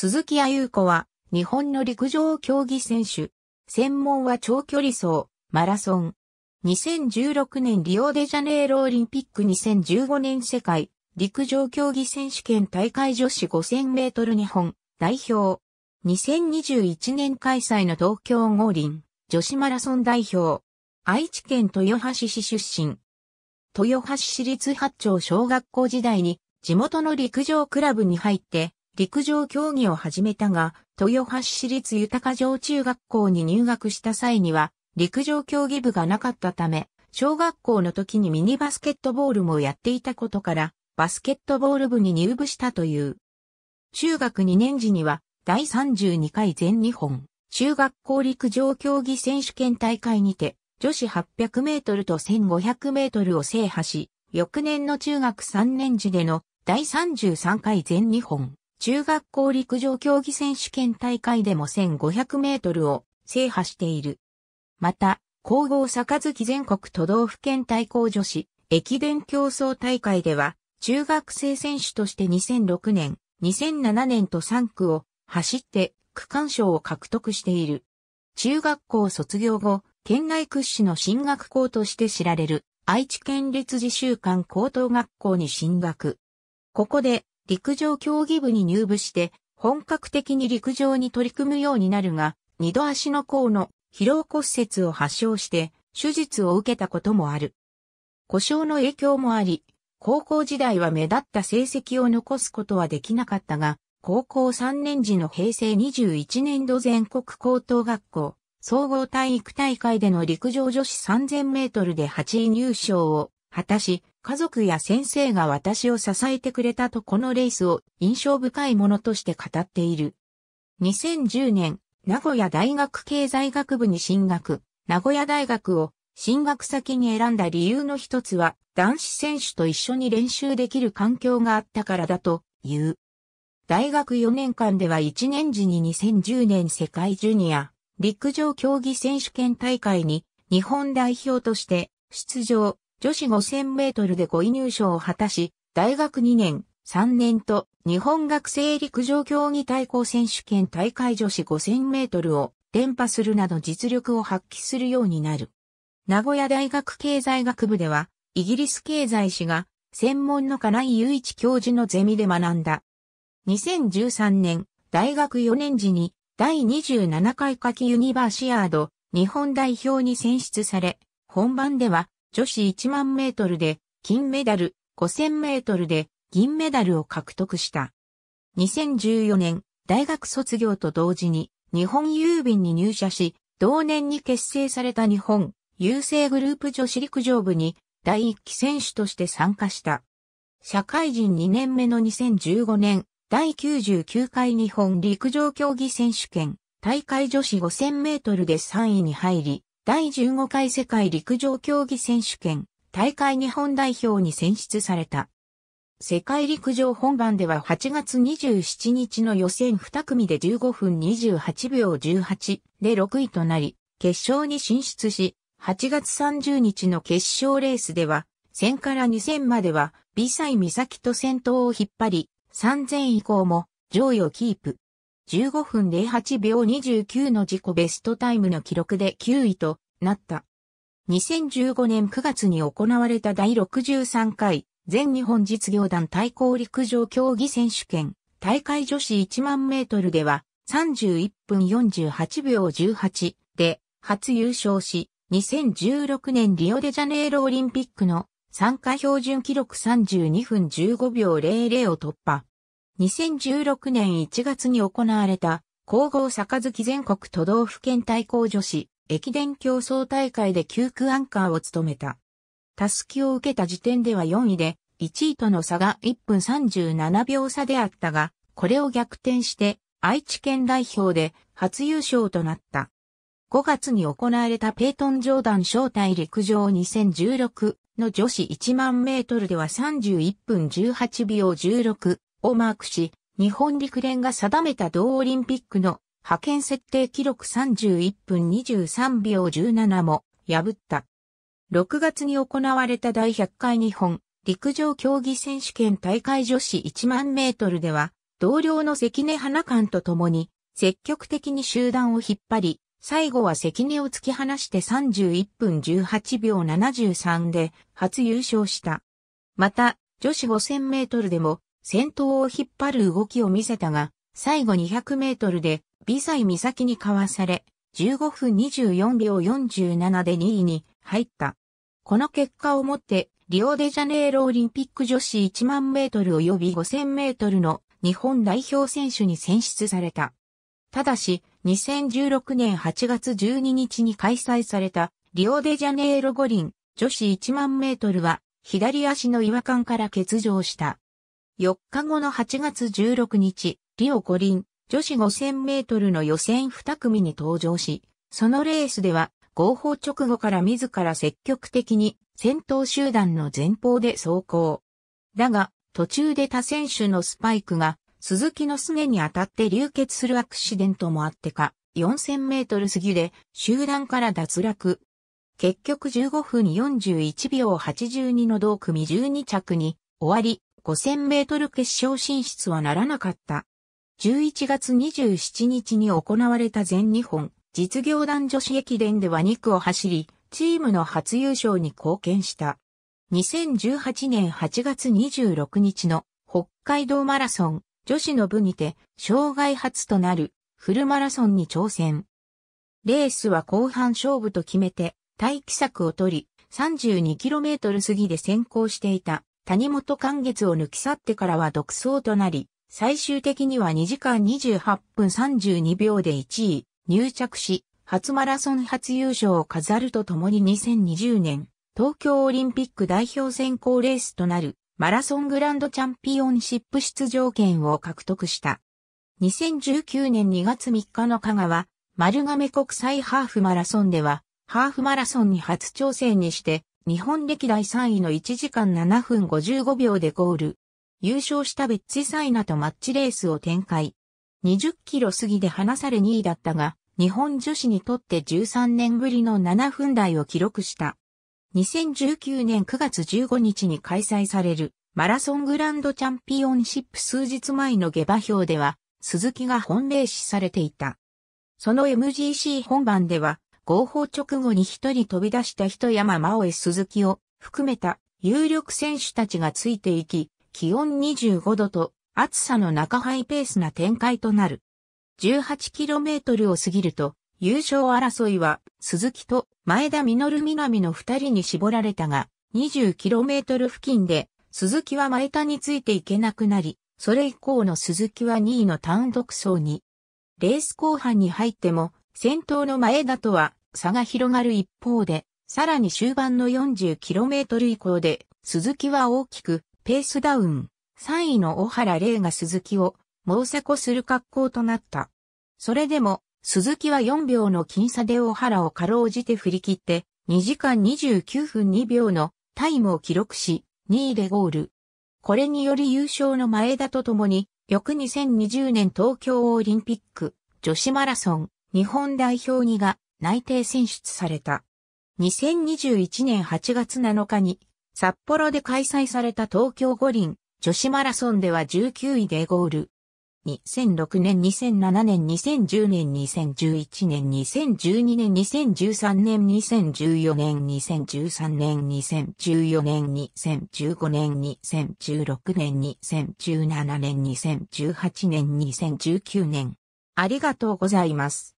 鈴木亜優子は、日本の陸上競技選手。専門は長距離走、マラソン。2016年リオデジャネイロオリンピック2015年世界陸上競技選手権大会女子5000メートル日本代表。2021年開催の東京五輪女子マラソン代表。愛知県豊橋市出身。豊橋市立八丁小学校時代に地元の陸上クラブに入って陸上競技を始めたが、豊橋市立豊城中学校に入学した際には、陸上競技部がなかったため、小学校の時にミニバスケットボールもやっていたことから、バスケットボール部に入部したという。中学2年時には、第32回全日本、中学校陸上競技選手権大会にて、女子800メートルと1500メートルを制覇し、翌年の中学3年時での第33回全日本、中学校陸上競技選手権大会でも1500メートルを制覇している。また、皇后月全国都道府県対抗女子駅伝競争大会では、中学生選手として2006年、2007年と3区を走って区間賞を獲得している。中学校卒業後、県内屈指の進学校として知られる愛知県立自習館高等学校に進学。ここで陸上競技部に入部して、本格的に陸上に取り組むようになるが、二度足の甲の疲労骨折を発症して、手術を受けたこともある。故障の影響もあり、高校時代は目立った成績を残すことはできなかったが、高校3年時の平成21年度全国高等学校、総合体育大会での陸上女子3000メートルで8位入賞を果たし、家族や先生が私を支えてくれたとこのレースを印象深いものとして語っている。2010年、名古屋大学経済学部に進学、名古屋大学を進学先に選んだ理由の一つは、男子選手と一緒に練習できる環境があったからだという。大学4年間では1年時に2010年世界ジュニア陸上競技選手権大会に日本代表として出場、女子5000メートルで5位入賞を果たし、大学2年、3年と日本学生陸上競技対抗選手権大会女子5000メートルを連覇するなど実力を発揮するようになる。名古屋大学経済学部では、イギリス経済史が専門の金井雄一教授のゼミで学んだ。2013年、大学4年時に第27回夏季ユニバーシアード日本代表に選出され、本番では女子1万メートルで金メダル、5000メートルで銀メダルを獲得した。2014年、大学卒業と同時に日本郵便に入社し、同年に結成された日本郵政グループ女子陸上部に第1期選手として参加した。社会人2年目の2015年、第99回日本陸上競技選手権大会女子5000メートルで3位に入り、第15回世界陸上競技選手権大会日本代表に選出された。世界陸上本番では8月27日の予選2組で15分28秒18で6位となり、決勝に進出し、8月30日の決勝レースでは、1000から2000までは、美細美咲と先頭を引っ張り、3000以降も上位をキープ。15分08秒29の自己ベストタイムの記録で9位となった。2015年9月に行われた第63回全日本実業団対抗陸上競技選手権大会女子1万メートルでは31分48秒18で初優勝し、2016年リオデジャネイロオリンピックの参加標準記録32分15秒00を突破。2016年1月に行われた、皇后坂月全国都道府県対抗女子、駅伝競争大会で9区アンカーを務めた。たすきを受けた時点では4位で、1位との差が1分37秒差であったが、これを逆転して、愛知県代表で初優勝となった。5月に行われたペイトン・ジョーダン招待陸上2016の女子1万メートルでは31分18秒16をマークし、日本陸連が定めた同オリンピックの派遣設定記録31分23秒17も破った。6月に行われた第100回日本陸上競技選手権大会女子1万メートルでは、同僚の関根花館と共に積極的に集団を引っ張り、最後は関根を突き放して31分18秒73で初優勝した。また、女子5000メートルでも先頭を引っ張る動きを見せたが、最後200メートルで、ビ細イ岬にかわされ、15分24秒47で2位に入った。この結果をもって、リオデジャネイロオリンピック女子1万メートル及び5000メートルの日本代表選手に選出された。ただし、2016年8月12日に開催されたリオデジャネイロ五輪女子1万メートルは左足の違和感から欠場した。4日後の8月16日、リオ五輪女子5000メートルの予選2組に登場し、そのレースでは合法直後から自ら積極的に先頭集団の前方で走行。だが、途中で他選手のスパイクが鈴木のすねに当たって流血するアクシデントもあってか、4000メートル過ぎで集団から脱落。結局15分41秒82の同組12着に終わり、5000メートル決勝進出はならなかった。11月27日に行われた全日本実業団女子駅伝では2区を走り、チームの初優勝に貢献した。2018年8月26日の北海道マラソン女子の部にて、障害初となるフルマラソンに挑戦。レースは後半勝負と決めて、待機策を取り、32km 過ぎで先行していた谷本寛月を抜き去ってからは独走となり、最終的には2時間28分32秒で1位、入着し、初マラソン初優勝を飾るとともに2020年、東京オリンピック代表選考レースとなる、マラソングランドチャンピオンシップ出場権を獲得した。2019年2月3日の香川、丸亀国際ハーフマラソンでは、ハーフマラソンに初挑戦にして、日本歴代3位の1時間7分55秒でゴール。優勝したベッツィサイナとマッチレースを展開。20キロ過ぎで離され2位だったが、日本女子にとって13年ぶりの7分台を記録した。2019年9月15日に開催されるマラソングランドチャンピオンシップ数日前の下馬評では、鈴木が本命視されていた。その MGC 本番では、合法直後に一人飛び出した一山真央鈴木を含めた有力選手たちがついていき、気温25度と暑さの中ハイペースな展開となる。18km を過ぎると、優勝争いは鈴木と前田実南の二人に絞られたが、20km 付近で鈴木は前田についていけなくなり、それ以降の鈴木は2位の単独走に。レース後半に入っても、先頭の前田とは差が広がる一方で、さらに終盤の 40km 以降で、鈴木は大きくペースダウン。3位の小原玲が鈴木を猛迫する格好となった。それでも、鈴木は4秒の僅差で小原をかろうじて振り切って、2時間29分2秒のタイムを記録し、2位でゴール。これにより優勝の前田と共に、翌2020年東京オリンピック、女子マラソン、日本代表にが内定選出された。2021年8月7日に札幌で開催された東京五輪女子マラソンでは19位でゴール。2006年、2007年、2010年、2011年、2012年、2013年、2014年、2013年、2014年、2015年、2016年、2017年、2018年、2019年。ありがとうございます。